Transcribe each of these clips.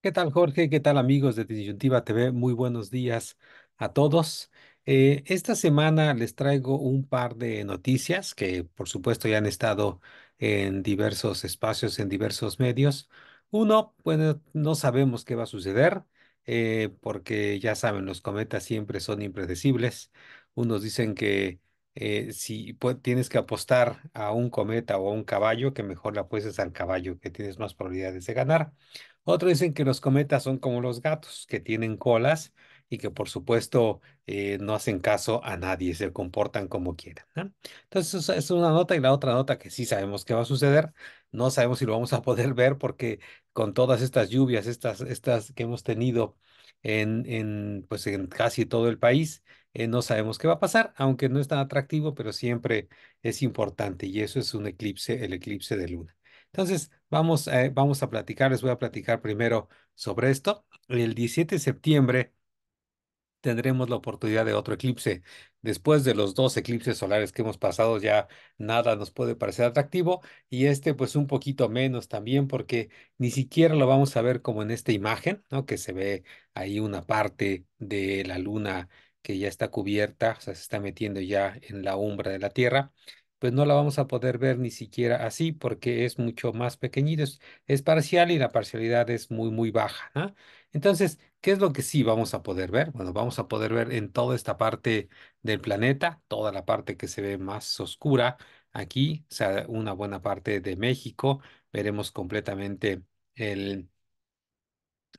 ¿Qué tal, Jorge? ¿Qué tal, amigos de Disyuntiva TV? Muy buenos días a todos. Eh, esta semana les traigo un par de noticias que, por supuesto, ya han estado en diversos espacios, en diversos medios. Uno, bueno, no sabemos qué va a suceder, eh, porque ya saben, los cometas siempre son impredecibles. Unos dicen que eh, si tienes que apostar a un cometa o a un caballo, que mejor la apuestes al caballo, que tienes más probabilidades de ganar. Otros dicen que los cometas son como los gatos, que tienen colas y que por supuesto eh, no hacen caso a nadie, se comportan como quieran. ¿no? Entonces, es una nota y la otra nota que sí sabemos que va a suceder no sabemos si lo vamos a poder ver porque con todas estas lluvias, estas, estas que hemos tenido en, en, pues en casi todo el país, eh, no sabemos qué va a pasar, aunque no es tan atractivo, pero siempre es importante y eso es un eclipse, el eclipse de luna. Entonces, vamos, eh, vamos a platicar, les voy a platicar primero sobre esto. El 17 de septiembre tendremos la oportunidad de otro eclipse. Después de los dos eclipses solares que hemos pasado, ya nada nos puede parecer atractivo y este pues un poquito menos también porque ni siquiera lo vamos a ver como en esta imagen, ¿no? Que se ve ahí una parte de la luna que ya está cubierta, o sea, se está metiendo ya en la umbra de la Tierra pues no la vamos a poder ver ni siquiera así porque es mucho más pequeñito, es, parcial y la parcialidad es muy, muy baja. ¿no? Entonces, ¿Qué es lo que sí vamos a poder ver? Bueno, vamos a poder ver en toda esta parte del planeta, toda la parte que se ve más oscura aquí, o sea, una buena parte de México, veremos completamente el,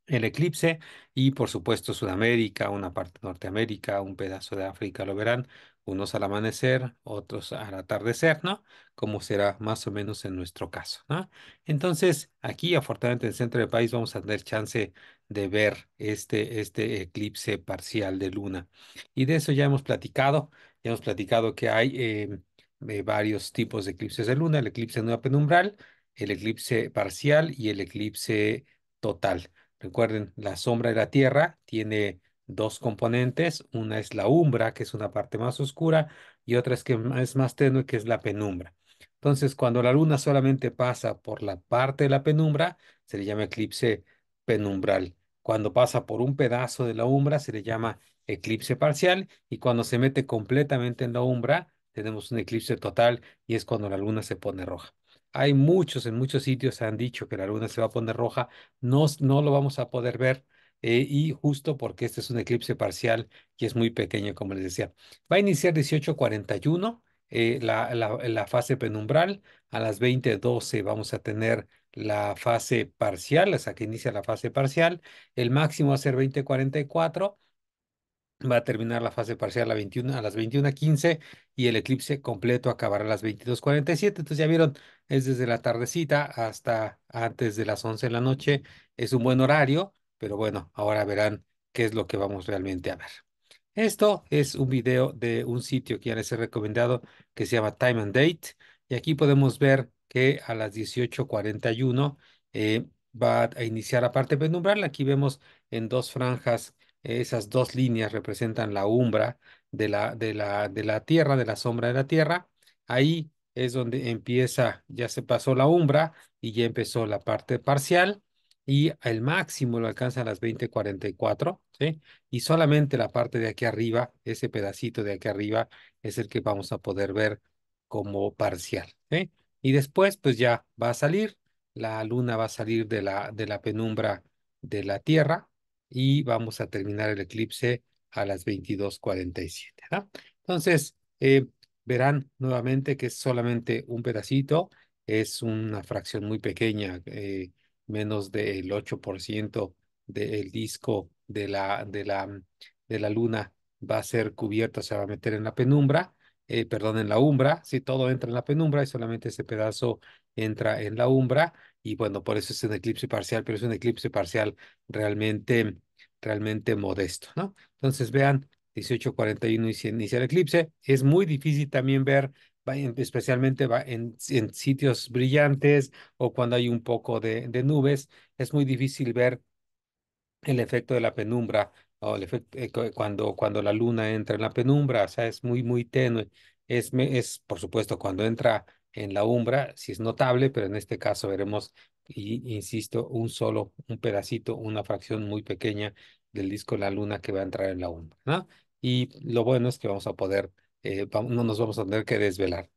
el eclipse y por supuesto Sudamérica, una parte de Norteamérica, un pedazo de África lo verán, unos al amanecer, otros al atardecer, ¿no? Como será más o menos en nuestro caso, ¿no? Entonces, aquí afortunadamente en el centro del país vamos a tener chance de ver este, este eclipse parcial de luna. Y de eso ya hemos platicado, ya hemos platicado que hay em, eh, varios tipos de eclipses de luna, el eclipse nueva penumbral, el eclipse parcial y el eclipse total. Recuerden, la sombra de la Tierra tiene dos componentes. Una es la umbra, que es una parte más oscura, y otra es que es más tenue, que es la penumbra. Entonces, cuando la luna solamente pasa por la parte de la penumbra, se le llama eclipse penumbral. Cuando pasa por un pedazo de la umbra, se le llama eclipse parcial. Y cuando se mete completamente en la umbra, tenemos un eclipse total y es cuando la luna se pone roja. Hay muchos, en muchos sitios han dicho que la luna se va a poner roja. No, no lo vamos a poder ver eh, y justo porque este es un eclipse parcial que es muy pequeño, como les decía. Va a iniciar 1841 eh, la, la, la, fase penumbral, a las 20.12 vamos a tener la fase parcial, hasta que inicia la fase parcial, el máximo va a ser 20.44 va a terminar la fase parcial a, a las 21.15 y el eclipse completo acabará a las 22.47. Entonces ya vieron, es desde la tardecita hasta antes de las 11 de la noche, es un buen horario pero bueno, ahora verán qué es lo que vamos realmente a ver. Esto es un video de un sitio que ya les he recomendado que se llama Time and Date y aquí podemos ver que a las 18.41 eh, va a iniciar la parte penumbral. Aquí vemos en dos franjas, eh, esas dos líneas representan la umbra de la, de, la, de la Tierra, de la sombra de la Tierra. Ahí es donde empieza, ya se pasó la umbra y ya empezó la parte parcial y el máximo lo alcanza a las 20.44, ¿sí? Y solamente la parte de aquí arriba, ese pedacito de aquí arriba, es el que vamos a poder ver como parcial, ¿sí? Y después, pues ya va a salir, la luna va a salir de la, de la penumbra de la Tierra y vamos a terminar el eclipse a las 22.47, ¿no? Entonces, eh, verán nuevamente que es solamente un pedacito, es una fracción muy pequeña, eh, menos del 8% del disco de la, de la, mm, de la luna va a ser cubierto, se va a meter en la penumbra, eh, perdón, en la umbra, si todo entra en la penumbra y solamente ese pedazo entra en la umbra, y bueno, por eso es un eclipse parcial, pero es un eclipse parcial realmente, realmente modesto, ¿no? Entonces vean, 18.41 inicia el eclipse, es muy difícil también ver especialmente en, en sitios brillantes o cuando hay un poco de, de nubes, es muy difícil ver el efecto de la penumbra o el efecto, eh, cuando, cuando la luna entra en la penumbra, o sea, es muy, muy tenue. Es, es, por supuesto, cuando entra en la umbra, si es notable, pero en este caso veremos, y, insisto, un solo, un pedacito, una fracción muy pequeña del disco de la luna que va a entrar en la umbra, ¿no? Y lo bueno es que vamos a poder eh, no nos vamos a tener que desvelar.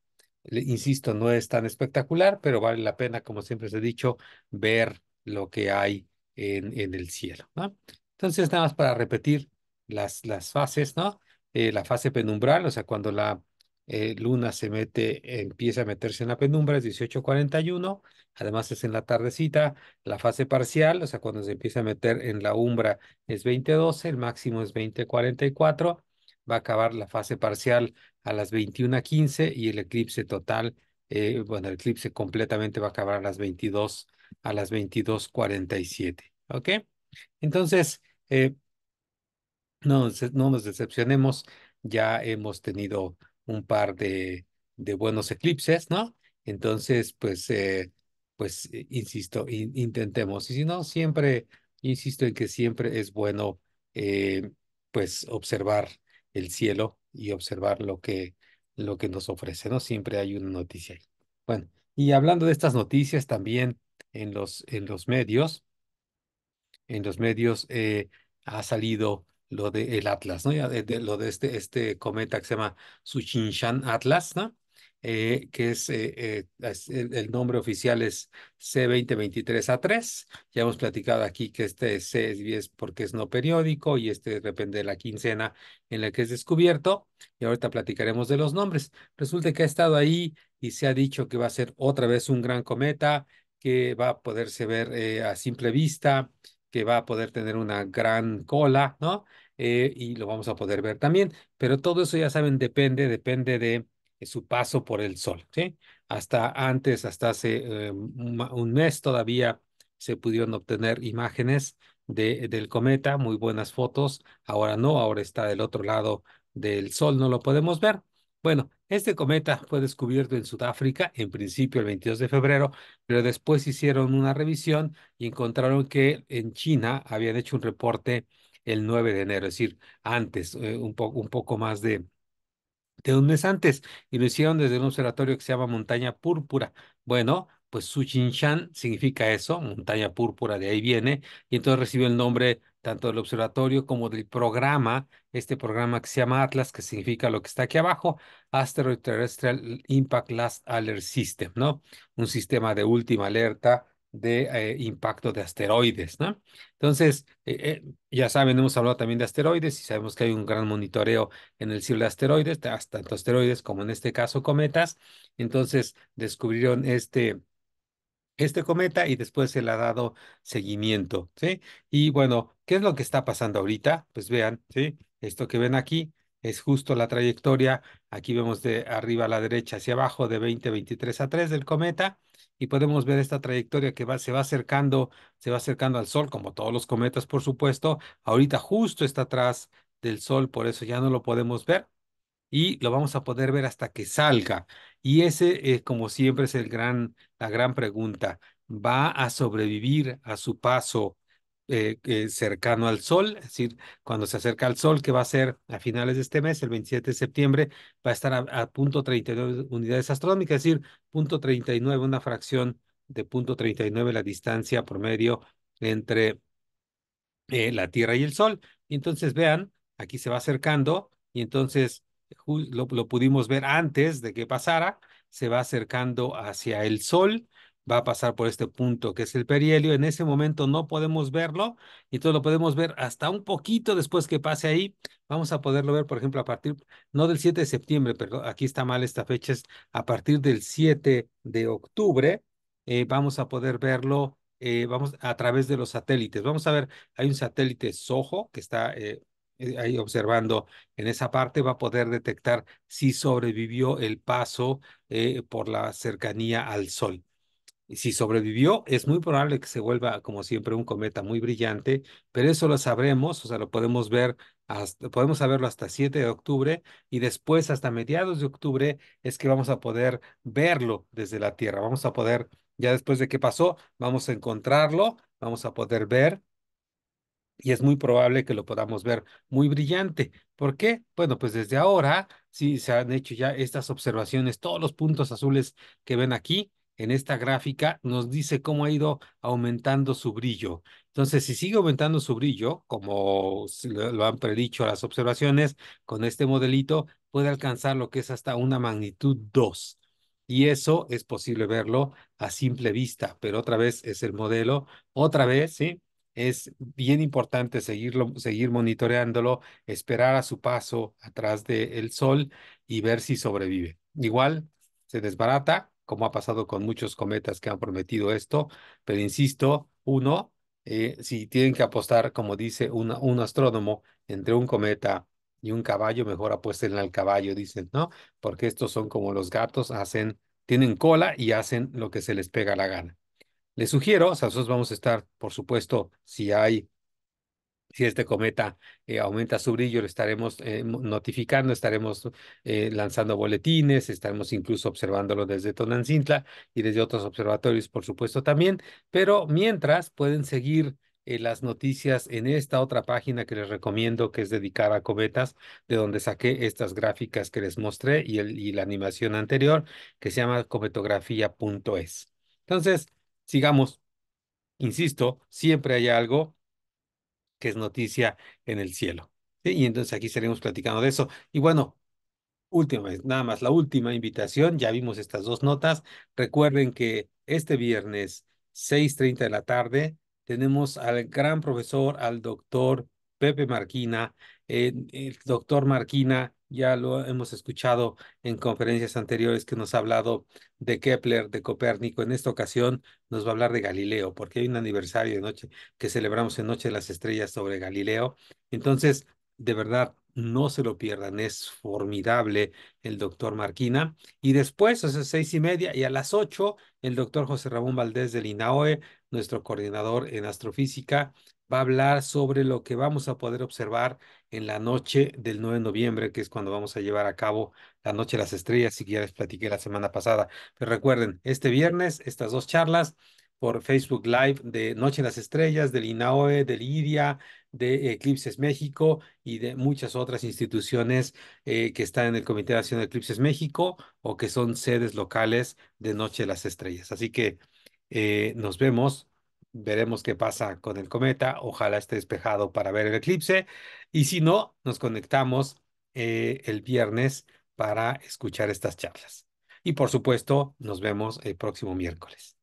Insisto, no es tan espectacular, pero vale la pena, como siempre os he dicho, ver lo que hay en, en el cielo. Entonces, nada más para repetir las, las fases, ¿no? Eh, la fase penumbral, o sea, cuando la eh, luna se mete, empieza a meterse en la penumbra, es 18.41, además es en la tardecita, la fase parcial, o sea, cuando se empieza a meter en la umbra es 20.12, el máximo es 20.44, va a acabar la fase parcial a las 21.15 y el eclipse total, eh, bueno, el eclipse completamente va a acabar a las 22, a las 22.47. ¿Ok? Entonces, eh, no, no nos decepcionemos, ya hemos tenido un par de, buenos eclipses, ¿no? Entonces, pues, eh, pues, insisto, intentemos. Y si no, siempre, insisto en que siempre es bueno, pues, observar el cielo y observar lo que, lo que nos ofrece, ¿no? Siempre hay una noticia ahí. Bueno, y hablando de estas noticias también en los, en los medios, en los medios eh, ha salido lo de el Atlas, ¿no? de, lo de este, este cometa que se llama Suchinshan Atlas, ¿no? Eh, que es, eh, eh, el, nombre oficial es C2023A3. Ya hemos platicado aquí que este C es 10 porque es no periódico y este depende de la quincena en la que es descubierto. Y ahorita platicaremos de los nombres. Resulta que ha estado ahí y se ha dicho que va a ser otra vez un gran cometa, que va a poderse ver a simple vista, que va a poder tener una gran cola, ¿no? y lo vamos a poder ver también. Pero todo eso ya saben, depende, depende de eh, su paso por el Sol. ¿sí? Hasta antes, hasta hace eh, un mes todavía se pudieron obtener imágenes de, del cometa, muy buenas fotos. Ahora no, ahora está del otro lado del Sol, no lo podemos ver. Bueno, este cometa fue descubierto en Sudáfrica en principio el 22 de febrero, pero después hicieron una revisión y encontraron que en China habían hecho un reporte el 9 de enero, es decir, antes, eh, un, un poco más de, de dónde es antes y lo hicieron desde un observatorio que se llama Montaña Púrpura. Bueno, pues Shan significa eso, Montaña Púrpura, de ahí viene, y entonces recibió el nombre tanto del observatorio como del programa, este programa que se llama Atlas, que significa lo que está aquí abajo, Asteroid Terrestrial Impact Last Alert System, ¿no? Un sistema de última alerta de eh, impacto de asteroides, ¿no? Entonces, eh, eh, ya saben, hemos hablado también de asteroides y sabemos que hay un gran monitoreo en el cielo de asteroides, tanto asteroides como en este caso cometas. Entonces, descubrieron este, este cometa y después se le ha dado seguimiento, ¿sí? Y bueno, ¿qué es lo que está pasando ahorita? Pues vean, ¿sí? Esto que ven aquí es justo la trayectoria, aquí vemos de arriba a la derecha hacia abajo de 20, 23 a 3 del cometa y podemos ver esta trayectoria que va, se va acercando, se va acercando al Sol, como todos los cometas, por supuesto. Ahorita justo está atrás del Sol, por eso ya no lo podemos ver y lo vamos a poder ver hasta que salga. Y ese, es como siempre, es el gran, la gran pregunta. ¿Va a sobrevivir a su paso eh, eh, cercano al sol, es decir, cuando se acerca al sol, que va a ser a finales de este mes, el 27 de septiembre, va a estar a, punto 39 unidades astronómicas, es decir, punto 39, una fracción de punto 39 la distancia promedio entre eh, la Tierra y el sol. Y entonces vean, aquí se va acercando y entonces lo pudimos ver antes de que pasara, se va acercando hacia el sol va a pasar por este punto que es el perihelio. En ese momento no podemos verlo, y todo lo podemos ver hasta un poquito después que pase ahí. Vamos a poderlo ver, por ejemplo, a partir, no del 7 de septiembre, pero aquí está mal esta fecha, es a partir del 7 de octubre. Eh, vamos a poder verlo eh, vamos, a través de los satélites. Vamos a ver, hay un satélite Soho que está eh, ahí observando en esa parte va a poder detectar si sobrevivió el paso por la cercanía al Sol. Si sobrevivió, es muy probable que se vuelva, como siempre, un cometa muy brillante, pero eso lo sabremos, o sea, lo podemos ver, hasta, podemos saberlo hasta 7 de octubre y después hasta mediados de octubre es que vamos a poder verlo desde la Tierra, vamos a poder, ya después de que pasó, vamos a encontrarlo, vamos a poder ver y es muy probable que lo podamos ver muy brillante. ¿Por qué? Bueno, pues desde ahora, si se han hecho ya estas observaciones, todos los puntos azules que ven aquí, en esta gráfica nos dice cómo ha ido aumentando su brillo. Entonces, si sigue aumentando su brillo, como lo han predicho las observaciones, con este modelito puede alcanzar lo que es hasta una magnitud 2. Y eso es posible verlo a simple vista, pero otra vez es el modelo, otra vez, ¿sí? Es bien importante seguirlo, seguir monitoreándolo, esperar a su paso atrás del sol y ver si sobrevive. Igual se desbarata, como ha pasado con muchos cometas que han prometido esto, pero insisto, uno, eh, si tienen que apostar, como dice un astrónomo, entre un cometa y un caballo, mejor apuesten al caballo, dicen, ¿no? Porque estos son como los gatos, hacen, tienen cola y hacen lo que se les pega la gana. Les sugiero, o sea, nosotros vamos a estar, por supuesto, si hay si este cometa eh, aumenta su brillo, lo estaremos eh, notificando, estaremos eh, lanzando boletines, estaremos incluso observándolo desde Tonancintla y desde otros observatorios, por supuesto, también. Pero mientras pueden seguir las noticias en esta otra página que les recomiendo, que es dedicada a cometas, de donde saqué estas gráficas que les mostré y, y la animación anterior, que se llama cometografía.es. Entonces, sigamos. Insisto, siempre hay algo que es noticia en el cielo. Y entonces aquí estaremos platicando de eso. Y bueno, última vez, nada más la última invitación, ya vimos estas dos notas. Recuerden que este viernes, 6.30 de la tarde, tenemos al gran profesor, al doctor Pepe Marquina. el doctor Marquina ya lo hemos escuchado en conferencias anteriores que nos ha hablado de Kepler, de Copérnico. En esta ocasión nos va a hablar de Galileo, porque hay un aniversario de noche que celebramos en Noche de las Estrellas sobre Galileo. Entonces, de verdad, no se lo pierdan, es formidable el doctor Marquina. Y después, a las seis y media y a las ocho, el doctor José Ramón Valdés del INAOE, nuestro coordinador en astrofísica, va a hablar sobre lo que vamos a poder observar en la noche del 9 de noviembre, que es cuando vamos a llevar a cabo la Noche de las Estrellas, si que ya les platiqué la semana pasada. Pero recuerden, este viernes, estas dos charlas por Facebook Live de Noche de las Estrellas, del INAOE, del IDIA, de Eclipses México y de muchas otras instituciones eh, que están en el Comité Nacional de Eclipses México o que son sedes locales de Noche de las Estrellas. Así que eh, nos vemos Veremos qué pasa con el cometa. Ojalá esté despejado para ver el eclipse. Y si no, nos conectamos eh, el viernes para escuchar estas charlas. Y por supuesto, nos vemos el próximo miércoles.